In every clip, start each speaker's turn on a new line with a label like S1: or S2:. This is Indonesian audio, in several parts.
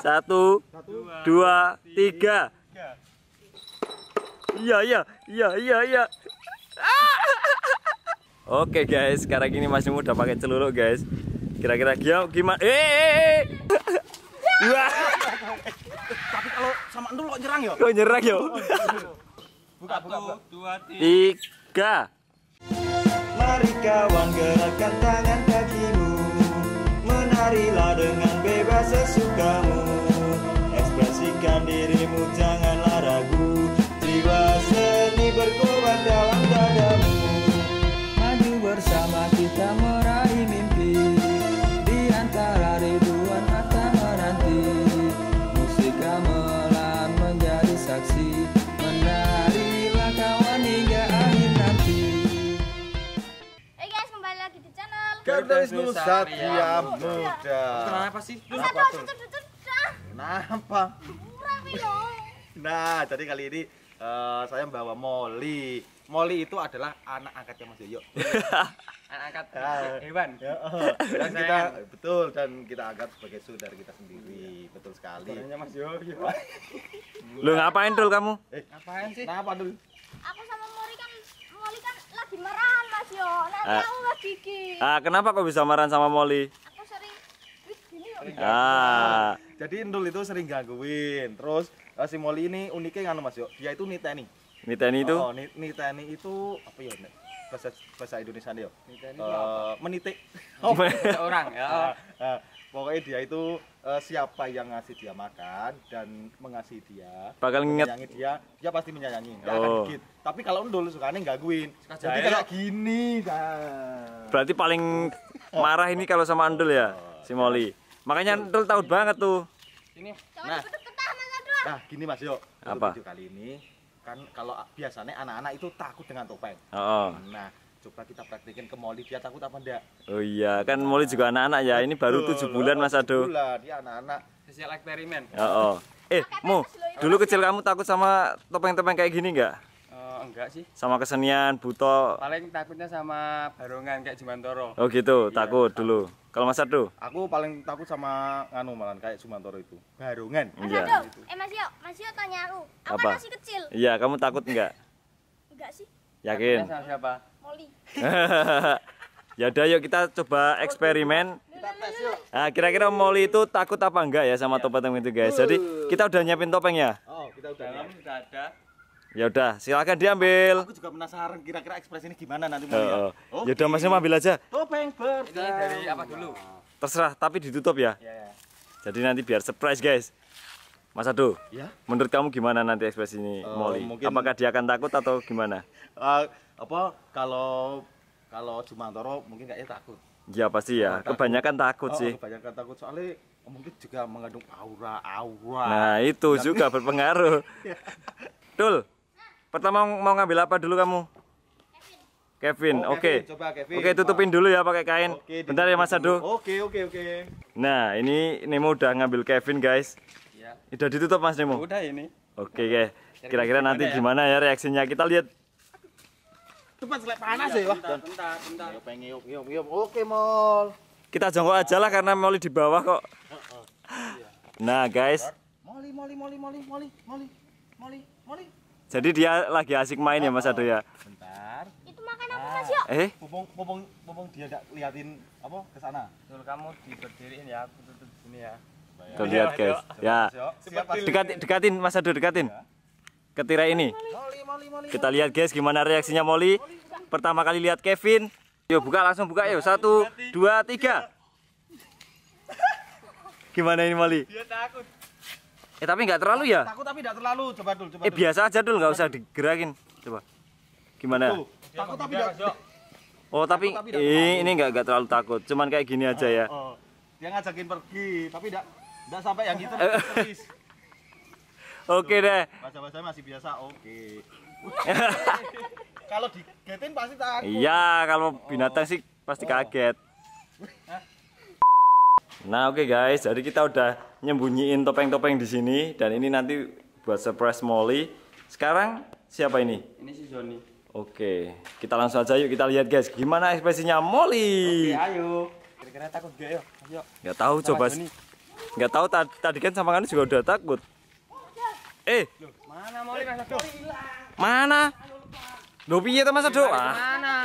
S1: Satu,
S2: dua, tiga. Iya, iya, iya, iya, iya. Oke guys, sekarang ini masih muda udah pakai celuruk guys. Kira-kira gimana? Eh,
S1: eh, eh. Tapi kalau sama Endul lo nyerang ya? kok nyerang ya? buka, buka. Dua,
S2: tiga. Mari kawan gerakkan
S1: tangan kakimu Menarilah
S2: dengan bebas sesukamu
S1: Natalis Satria Muda. Kenapa sih? Kenapa tuh? Kenapa? Nah, jadi kali ini uh, saya membawa Molly. Molly itu adalah anak angkatnya Mas Yoyo. anak angkat Iwan. Ya, ya eh. dan kita betul dan kita anggap sebagai saudara kita sendiri. Ya. Betul sekali. Saudaranya Mas Yoyo. Lu ngapain dul kamu? Eh, ngapain sih? Kenapa dul? Aku sama Molly kan Molly kan lagi marah yo, Nanti eh. nah, aku lagi iki.
S2: Ah, kenapa kok bisa marah sama Molly? Aku sering gini yo. Ah.
S1: Jadi indul itu sering gangguin. Terus ah, si Molly ini uniknya kan Mas yo, dia itu niteni. Niteni itu? Oh, niteni itu apa ya? bahasa bahasa Indonesia yo Niteni uh, menitik. Oh, orang ya. Uh, uh, pokoknya dia itu uh, siapa yang ngasih dia makan dan mengasihi dia bakal nginget dia dia pasti menyayangi nggak oh. akan dikit tapi kalau suka nih gangguin jadi kayak gini nah.
S2: berarti paling marah ini kalau sama endul ya si Molly makanya endul tahu banget tuh
S1: ini nah nah gini mas yuk apa video kali ini kan kalau biasanya anak-anak itu takut dengan topeng oh. oh. nah coba kita praktekin ke Molly dia takut apa enggak
S2: oh iya kan Molly juga anak-anak ya ini baru tujuh bulan mas Ado
S1: bulan dia anak-anak hasil eksperimen oh, oh.
S2: eh dulu kecil kamu takut sama topeng-topeng kayak gini enggak
S1: eh, enggak sih
S2: sama kesenian buto
S1: paling takutnya sama barongan kayak Jumantoro
S2: oh gitu iya, takut dulu kalau Mas Ado?
S1: Aku paling takut sama nganu malan kayak jumantoro itu. barongan iya. Mas iya. Ado, eh Mas Yo, Mas Yo tanya aku. Apa? masih kecil. Iya,
S2: kamu takut enggak?
S1: enggak sih. Yakin? Takutnya sama siapa? Molly.
S2: ya udah yuk kita coba eksperimen. Nah, kira-kira molly itu takut apa enggak ya sama iya. topeng itu guys? Jadi kita udah nyiapin topeng ya
S1: Oh, kita udah dalam udah ada.
S2: Ya udah, silakan diambil. Aku
S1: juga penasaran kira-kira ekspresi ini gimana nanti molly oh, ya. Oh. Ya udah Mas ambil aja. Topeng ber. Ini dari apa dulu?
S2: Terserah, tapi ditutup ya. Iya, iya. Jadi nanti biar surprise guys. Mas Ado, ya? menurut kamu gimana nanti ekspresi ini uh, eh, Molly? Mungkin... Apakah dia akan takut atau gimana?
S1: uh, apa kalau kalau cuma toro, mungkin kayaknya takut.
S2: Ya pasti ya, takut. kebanyakan takut, oh, sih.
S1: Kebanyakan takut soalnya mungkin juga mengandung aura-aura. Nah itu Dan... juga
S2: berpengaruh. Tul, ya. pertama mau ngambil apa dulu kamu? Kevin, oh, oke. okay. Oke, okay, tutupin dulu ya pakai kain. Okay, Bentar ya Mas Ado.
S1: Oke, oke, oke.
S2: Nah, ini Nemo udah ngambil Kevin, guys ya. Udah ditutup Mas Nemo. Udah ini. Oke, okay, kira-kira nanti ya? gimana ya reaksinya? Kita lihat.
S1: Tempat selek panas ya, Wah. Bentar, bentar, bentar. Ayo pengen yuk, yuk, yuk. Oke, Mol.
S2: Kita jongkok aja lah karena Moli di bawah kok. Nah, guys.
S1: Moli, Moli, Moli, Moli, Moli, Moli. Moli, Moli.
S2: Jadi dia lagi asik main ya Mas Ado ya.
S1: Bentar. Itu makan apa Mas Yuk. Eh, bobong, bobong, bobong dia enggak liatin apa ke sana. Dul kamu diberdiriin ya, aku tutup sini ya. Tuh lihat guys. Ya. Dekat, dekatin
S2: Mas Adu, dekatin. Ke tirai ini. Kita lihat guys gimana reaksinya Molly. Pertama kali lihat Kevin. Yuk buka langsung buka yuk. Satu, dua, tiga. Gimana ini Molly? Dia takut. Eh tapi nggak terlalu ya?
S1: Takut tapi nggak terlalu. Coba dulu. Coba eh biasa
S2: aja dulu nggak usah digerakin. Coba. Gimana? takut tapi nggak. Oh tapi, takut, tapi eh, ini nggak nggak terlalu takut. Cuman kayak gini aja oh, ya. Oh,
S1: oh. Dia ngajakin pergi tapi nggak Enggak sampai yang gitu. Eh. Oke deh. Bahasa-bahasa masih biasa. Oke. kalau digetin pasti takut. Iya,
S2: kalau binatang sih pasti oh. kaget. Nah, oke okay guys, jadi kita udah nyembunyiin topeng-topeng di sini dan ini nanti buat surprise Molly. Sekarang siapa ini? Ini si Joni. Oke, kita langsung aja yuk kita lihat guys gimana ekspresinya Molly. Oke, ayo. Kira-kira takut gak yuk. Ayo. Gak tahu coba. Joni. Enggak tahu tadi, kan sama kan juga udah takut
S1: eh mana moli mas Aduh?
S2: mana lo piye to mas Aduh? ah mana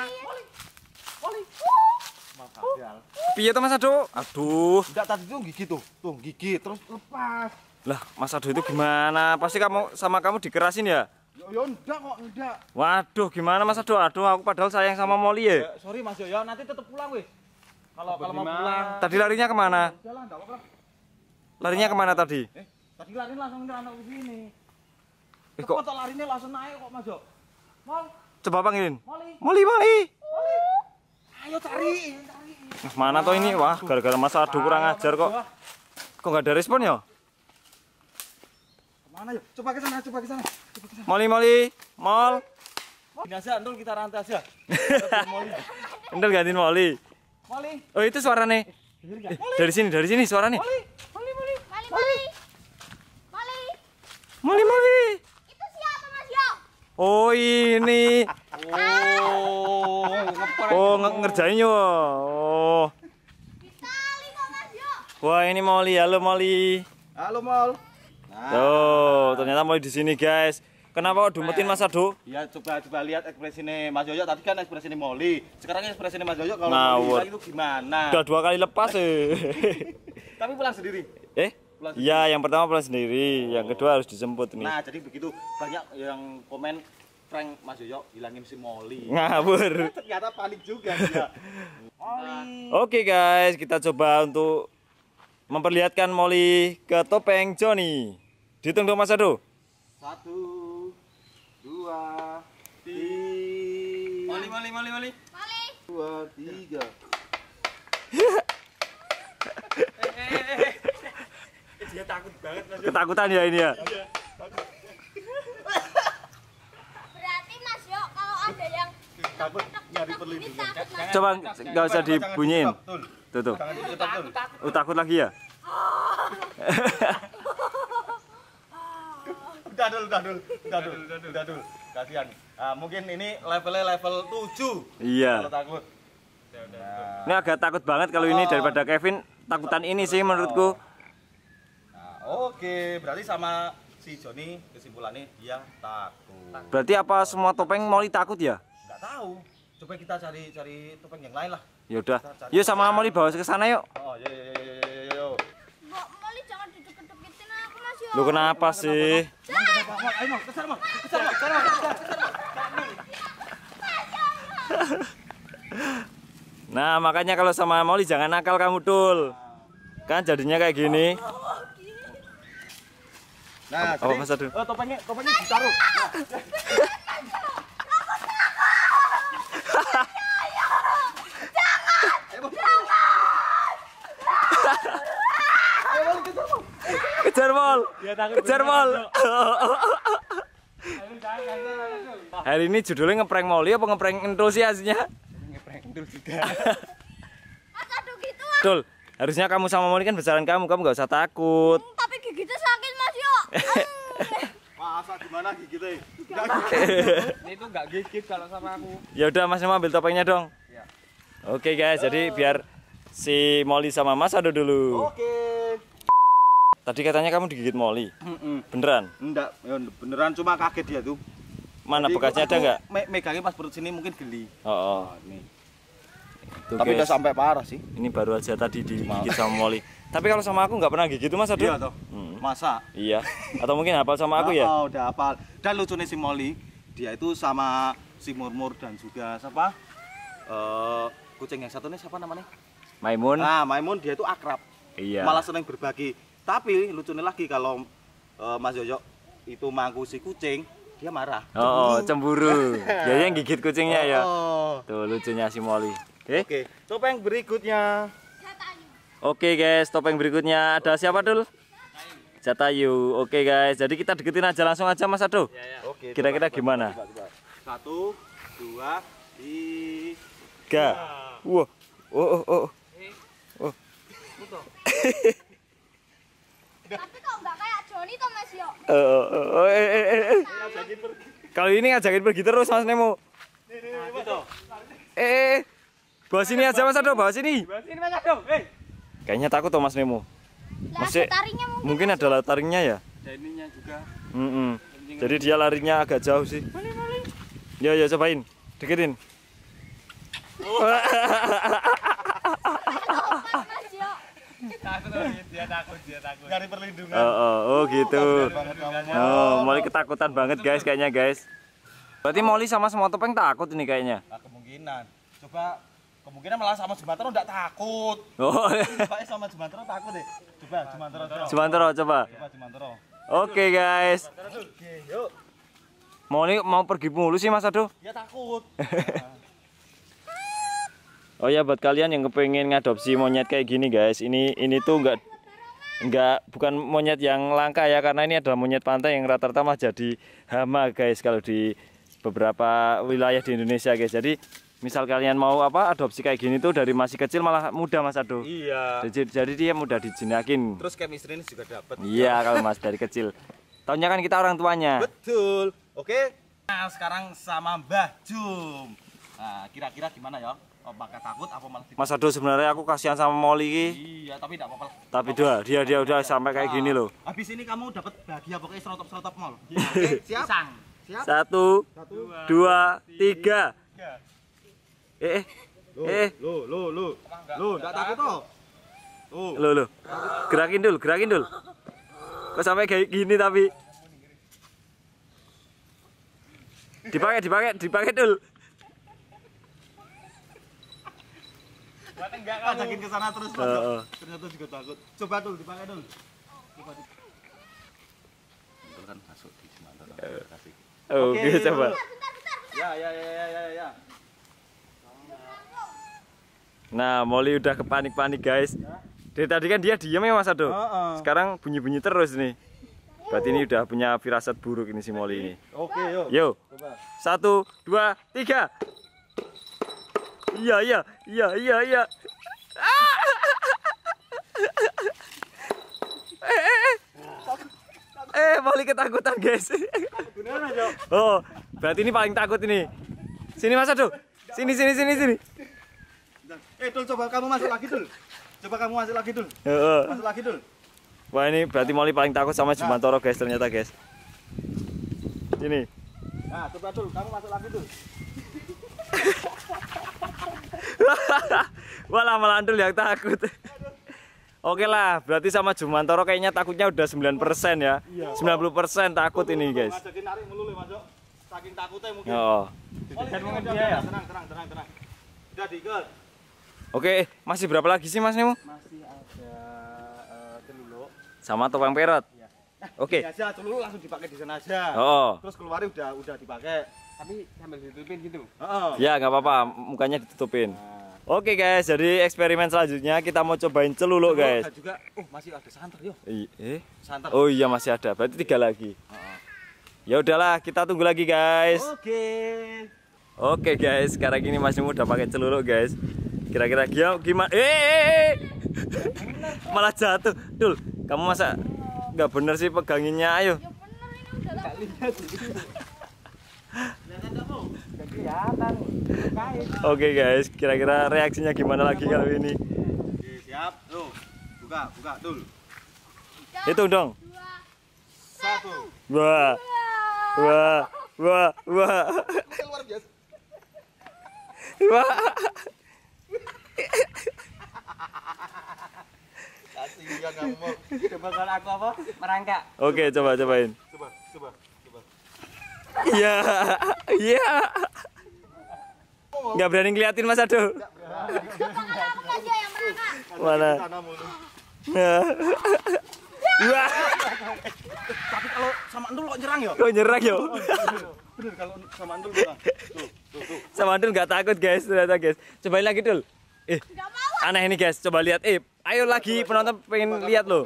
S2: piye to mas Aduh? aduh enggak tadi tuh gigit tuh tuh gigit terus
S1: lepas
S2: lah mas Aduh itu gimana pasti kamu sama kamu dikerasin ya
S1: Ya enggak kok, enggak.
S2: Waduh, gimana Mas Aduh? Aduh, aku padahal sayang sama molly ya. Eh,
S1: sorry Mas Yo, ya, nanti tetap pulang weh. Kalau kalau mau pulang. Tadi larinya kemana? Jalan, enggak apa-apa.
S2: Larinya kemana tadi?
S1: Eh, tadi larinya langsung anak ke sini. Eh, kok kok larinya langsung naik kok, masuk? Mol. Coba panggilin. Moli. Moli, Moli. Moli. Ayo cari,
S2: Mas mana toh ini? Wah, gara-gara masalah Adu kurang ajar kok. kok nggak ada respon ya?
S1: Kemana yuk? Coba ke sana, coba ke sana. Coba Moli, Moli. Mol. Ini aja, kita rantai aja.
S2: Ndul gantiin Moli.
S1: Moli. Oh, itu suaranya.
S2: Eh, dari sini, dari sini suaranya. Moli. Mali mali. Itu siapa Mas Yo? Oh ini. Oh, oh ngerjain yo. Oh. Wah ini Moli, halo Moli.
S1: Halo Mol. Nah.
S2: Tuh, ternyata Moli di sini guys. Kenapa kok dumetin Mas Ado?
S1: Ya coba-coba lihat ekspresi ini Mas Yoyo tadi kan ini Moli. Sekarang ekspresi ini Mas Yoyo kalau nah, Moli itu gimana? Udah dua kali
S2: lepas eh.
S1: Tapi pulang sendiri.
S2: Eh? pulang Iya, yang pertama pulang sendiri, oh. yang kedua harus dijemput nih. Nah,
S1: jadi begitu banyak yang komen Frank Mas Yoyo hilangin si Molly. Nah, Ternyata panik juga dia.
S2: Molly. Oke okay, guys, kita coba untuk memperlihatkan Molly ke topeng Johnny. Ditunggu dong Mas Ado.
S1: Satu, dua, tiga. Molly, Molly, Molly, Molly. Molly. Dua, tiga. dia takut banget Mas Ketakutan ya ini ya. Iya. Berarti Mas Yo kalau ada yang takut nyari perlindungan. Coba nggak usah dibunyiin. Tuh tuh. Oh, takut lagi ya? udah dulu, udah dulu, udah dulu, udah dulu. Kasihan. Nah, mungkin ini levelnya level 7. Iya. Kalau takut.
S2: Ini agak takut banget kalau ini nah. daripada Kevin takutan ini sih menurutku.
S1: Oke, berarti sama si Joni kesimpulannya dia takut. Berarti
S2: apa semua topeng Molly takut ya?
S1: Enggak tahu. Coba kita cari cari topeng yang lain lah.
S2: Ya udah. Yuk sama Molly bawa ke sana yuk.
S1: Oh, yo yo yo yo yo. Mbak Molly jangan
S2: dideket-deketin gitu, aku Mas yo. Lu kenapa sih?
S1: Ayo, Mas, kesar, Mas. Kesar,
S2: Nah, makanya kalau sama Molly jangan nakal kamu, Dul. Kan jadinya kayak gini.
S1: Oh, Nah, apa satu? Oh, eh, topannya, topannya ditaruh. Kejar iya, Kejar
S2: Hari ini judulnya ngeprank Molly apa ngeprank entusiasnya? Ngeprank entusiasnya. Dul, harusnya kamu sama Molly kan besaran kamu, kamu gak usah takut.
S1: Masa gimana gigitnya? gigit. Ini tuh enggak gigit kalau sama aku.
S2: Ya udah Mas mau ambil topengnya dong. Ya. Oke okay, guys, uh. jadi eh. biar si Molly sama Mas ada dulu. Oke. Okay. Tadi katanya kamu digigit Molly. Mm -mm. Beneran?
S1: Enggak, ya beneran cuma kaget dia tuh.
S2: Mana Jadi bekasnya ada nggak?
S1: Me megangnya pas perut sini mungkin geli.
S2: Oh, oh. oh ini. Tuh, tapi guys. udah sampai parah sih ini baru aja tadi digigit sama Molly tapi kalau sama aku nggak pernah gigit tuh mas aduh iya toh
S1: hmm. masa
S2: iya atau mungkin hafal sama aku ya oh
S1: udah hafal dan lucunya si Molly dia itu sama si Murmur dan juga siapa uh, kucing yang satu ini siapa namanya Maimun nah Maimun dia itu akrab iya malah seneng berbagi tapi lucunya lagi kalau uh, Mas Jojo itu mangku si kucing dia marah. Oh, oh cemburu. cemburu. dia yang
S2: gigit kucingnya ya? oh. ya. Tuh lucunya si Molly. Oke. Okay. Okay.
S1: Topeng berikutnya.
S2: Oke okay, guys, topeng berikutnya ada siapa dulu? Jatayu. Oke okay, guys, jadi kita deketin aja langsung aja Mas Ado. Ya, ya. Oke. Kira-kira gimana? Coba,
S1: coba. Satu, dua, tiga.
S2: Wah. Wow. Oh oh oh. Oh.
S1: Tapi kok nggak kayak Joni toh Mas yo?
S2: Oh oh Eh, eh, eh. eh, eh, eh Kalau ini ngajakin pergi terus Mas Nemo.
S1: Nih nih gitu.
S2: nih. Eh. Bawa sini aja Mas Ado, bawa sini.
S1: Bawa sini Mas Ado. Hey.
S2: Kayaknya takut tuh Mas Nemo. Masih mungkin, ada taringnya ya?
S1: ininya juga. Mm -mm. Jadi
S2: dia larinya agak jauh sih. Ya, ya cobain. Deketin. Oh. oh, oh, gitu oh Molly ketakutan banget guys kayaknya guys berarti Molly sama semua topeng takut ini kayaknya nah,
S1: kemungkinan coba kemungkinan malah sama Jumantoro enggak takut. Oh. Bapaknya sama Jumantoro takut deh. Coba Jumantoro. Jumantoro coba. Coba Jumantoro. Oke guys. Oke, yuk.
S2: Mau ini mau pergi mulu sih Mas Aduh. Ya takut. oh ya buat kalian yang kepengen ngadopsi monyet kayak gini guys, ini ini tuh enggak enggak bukan monyet yang langka ya karena ini adalah monyet pantai yang rata-rata mah jadi hama guys kalau di beberapa wilayah di Indonesia guys. Jadi misal kalian mau apa adopsi kayak gini tuh dari masih kecil malah mudah Mas Ado. Iya. Jadi, jadi dia mudah dijinakin. Terus
S1: kayak chemistry juga dapat.
S2: Iya kalau Mas dari kecil. tahunya kan kita orang tuanya.
S1: Betul. Oke. Nah, sekarang sama Mbah Jum. Nah, kira-kira gimana ya? Oh, bakal takut apa malah
S2: Mas Ado sebenarnya aku kasihan sama Molly
S1: Iya, tapi tidak apa-apa. Tapi dua,
S2: dia dia udah sampai kayak gini loh.
S1: Habis ini kamu dapat bahagia pokoknya serotop-serotop mall. Oke, siap. Siap. Satu, Satu dua, dua
S2: tiga. tiga. Eh,
S1: eh. eh. Lo, lo, lo. enggak takut toh? Tuh.
S2: lu, Gerakin dulu, gerakin dulu. Kok sampai kayak gini tapi dipakai dipakai dipakai dulu
S1: enggak kamu ajakin ke sana terus uh, ternyata juga takut coba dulu dipakai dulu coba di... kan masuk di jembatan eh. oh, oke coba ya ya ya ya ya ya
S2: Nah, Molly udah kepanik-panik, guys. Dari tadi kan dia diam ya, Mas Ado. Sekarang bunyi-bunyi terus nih. Berarti ini udah punya firasat buruk ini si Molly ini. Oke, yuk. Yuk. Satu, dua, tiga. Iya, iya, iya, iya, iya. Eh, eh, eh, Eh, Molly ketakutan, guys. Oh, berarti ini paling takut ini. Sini Mas Ado. Sini, sini, sini, sini.
S1: Eh Dul, coba kamu masuk lagi Dul. Coba kamu masuk lagi Dul. Masuk lagi Dul.
S2: Wah ini berarti Molly paling takut sama nah. Jumantoro guys ternyata guys. Ini.
S1: Nah, coba Dul, kamu masuk lagi Dul.
S2: lama malah Dul yang takut. Oke lah, berarti sama Jumantoro kayaknya takutnya udah 9% ya. Iya. puluh 90% takut ini, guys.
S1: Saking takutnya mungkin. Oh. Ya? Tenang, tenang, tenang. Udah,
S2: Oke, masih berapa lagi sih Mas Nemo?
S1: Masih ada uh, eh, teluluk.
S2: Sama topeng perot. Iya.
S1: Nah, Oke. Okay. Iya, aja teluluk langsung dipakai di sana aja. Oh. Terus keluarin udah udah dipakai. Tapi sambil ditutupin gitu. Oh.
S2: Ya, nggak apa-apa, mukanya ditutupin. Nah. Oke okay guys, jadi eksperimen selanjutnya kita mau cobain celuluk guys.
S1: juga, oh masih ada santer yo.
S2: Eh, santer. Oh iya masih ada, berarti tiga lagi. Oh. Ya udahlah, kita tunggu lagi guys. Oke. Okay. Oke okay guys, sekarang ini Mas Nemu udah pakai celuluk guys. Kira-kira dia ya, gimana? Eh, eh, eh, eh. malah jatuh. Dul, kamu masa nggak bener sih peganginnya? Ayo. Ya Oke okay guys, kira-kira reaksinya gimana lagi kali ini? Oke,
S1: siap, buka, buka, dul Hitung dong. Satu. Wah, wah, wah, wah. Wah. Iya nggak Coba kalau aku apa? Merangkak.
S2: Oke, okay, coba cobain. Coba, coba, coba. Iya, iya. Enggak berani ngeliatin Mas Ado.
S1: Mana? Wah. Iya. Iya. Tapi kalau sama Andul kok nyerang ya? Kok nyerang ya? Bener kalau sama Andul Tuh, tuh,
S2: tuh. Sama Andul enggak takut guys, ternyata guys. Cobain lagi Dul. Eh. Gak mau aneh ini guys coba lihat eh ayo lagi penonton pengen lihat loh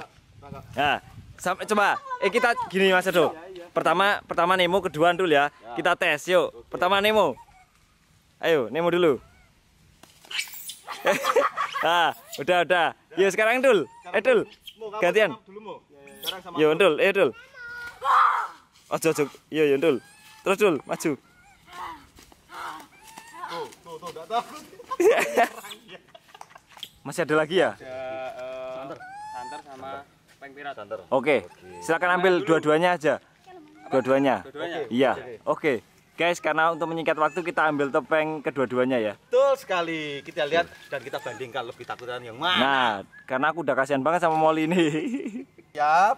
S2: nah sampai coba eh kita gini mas Edo pertama pertama Nemo kedua dulu ya kita tes yuk pertama Nemo ayo Nemo dulu nah udah udah yuk sekarang Dul eh Dul gantian yuk Dul eh Dul ojo ojo yuk yuk Dul terus Dul maju Masih ada lagi ya? Ada
S1: uh, santer. sama peng Oke. Okay. Silakan ambil
S2: dua-duanya aja. Dua-duanya. dua Iya. Oke. Okay. Guys, karena untuk menyingkat waktu kita ambil topeng kedua-duanya ya.
S1: Betul sekali. Kita lihat dan kita bandingkan lebih takutan yang mana. Nah,
S2: karena aku udah kasihan banget sama Moli ini. Siap.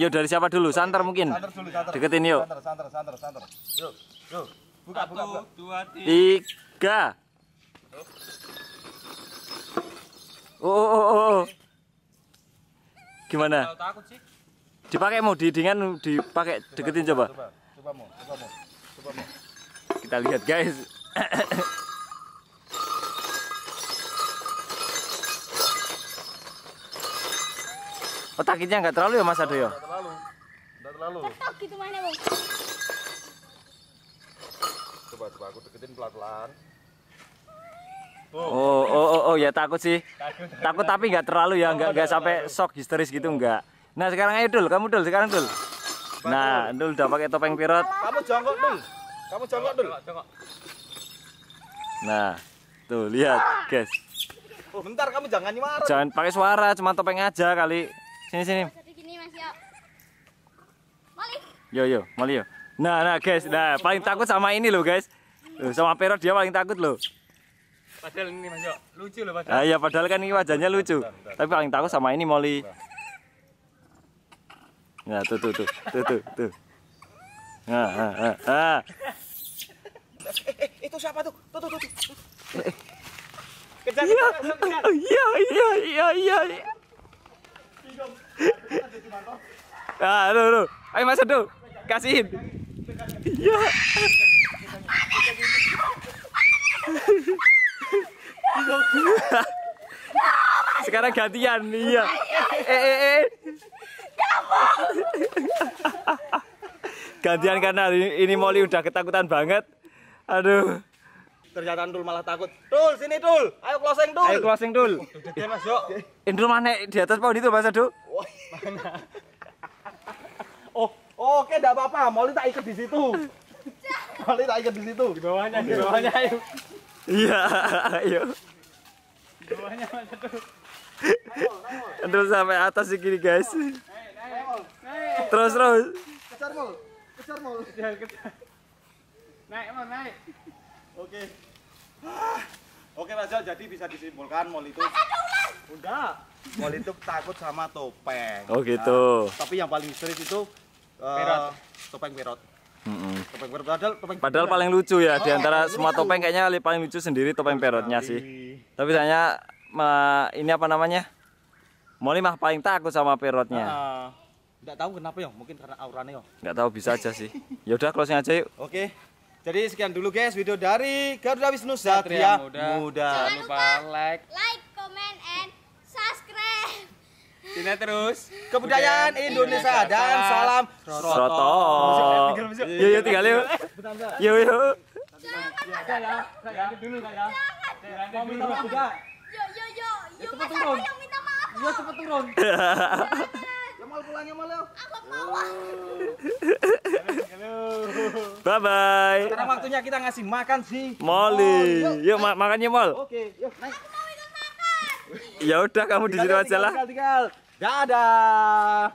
S2: Yuk dari siapa dulu? Santer mungkin. Santer
S1: dulu, santer. Deketin yuk. Santer, santer, santer, santer. Yuk, yuk. Buka, Satu, buka, buka. Dua, tiga.
S2: tiga. Oh oh, oh, oh, oh. Gimana? Dipakai mau didingan dipakai deketin coba. Kita lihat guys. Oh takitnya nggak terlalu ya Mas Adoyo?
S1: Enggak terlalu, Enggak terlalu. Gitu coba coba aku deketin pelan-pelan. Oh,
S2: oh, oh, oh, oh ya takut sih. Takut, takut tapi nggak terlalu ya, nggak nggak sampai shock histeris gitu nggak. Nah sekarang ayo dul, kamu dul sekarang dul. Nah dul udah pakai topeng pirat.
S1: Kamu jongkok dul, kamu jongkok dul.
S2: Nah tuh lihat guys.
S1: Oh bentar kamu jangan nyuara.
S2: Jangan pakai suara, cuma topeng aja kali. Sini sini.
S1: Ya.
S2: Yo yo, mali yo. Nah nah guys, nah paling takut sama ini loh guys. sama pirat dia paling takut loh. Padahal ini Mas Yok, lucu loh padahal. Ah iya padahal kan ini wajahnya lucu. Bentar, bentar. Tapi paling takut sama ini Molly. Nah, tuh tuh tuh, tuh tuh tuh. Nah, ah, ah, ah.
S1: Eh, itu siapa tuh? Tuh tuh tuh. tuh. Kejar, iya, oh, iya, iya, iya, iya,
S2: Ah, aduh, aduh. Ayo masuk tuh kasihin. Iya. Sekarang gantian, iya. Eh, eh, eh. gantian karena ini, Molly udah ketakutan banget. Aduh.
S1: Ternyata Dul malah takut. Dul, sini Dul. Ayo closing Dul. Ayo closing Dul. Gede Mas,
S2: Indul eh, mana di atas pohon
S1: itu Mas dulu Oh, Oh, oke enggak apa-apa. Molly tak ikut di situ. Molly tak ikut di situ. Di bawahnya, di bawahnya. Iya,
S2: ayo. Iya. Terus sampai atas gini guys.
S1: Terus terus. Kecar mul, kecar mul. Naik mul naik. Oke. Oke Mas jadi bisa disimpulkan mul itu. Udah. Mul itu takut sama topeng. Oh gitu. Nah, tapi yang paling serius itu uh, topeng perot. Mm -hmm. Topeng perot padahal topeng Padahal paling lucu ya oh, di antara semua
S2: topeng kayaknya paling lucu sendiri topeng perotnya sih. Tapi tanya ini apa namanya? Moli mah paling takut sama perotnya. Uh,
S1: ah, ah. tahu kenapa ya, mungkin karena auranya ya.
S2: Tidak tahu bisa aja sih.
S1: ya udah closing aja yuk. Oke. Jadi sekian dulu guys video dari Garuda Wisnu Satria Muda. Muda. Jangan lupa like, like, comment and subscribe. Tina terus kebudayaan Indonesia, dan salam Soto. Eh, yuk yuk tinggal yuk. Yuk yuk. Jangan dulu ya. Eh, mau minta maaf juga yo yo yo yo cepet turun yo minta maaf yo iya, cepet turun iya, iya, ya mau pulang pulangnya mau lo ya. aku mau
S2: Bye bye. Sekarang
S1: waktunya kita ngasih makan si Molly. Yuk, ma makannya Mol. Oke, yuk naik.
S2: Ya udah kamu di situ aja lah.
S1: Dadah.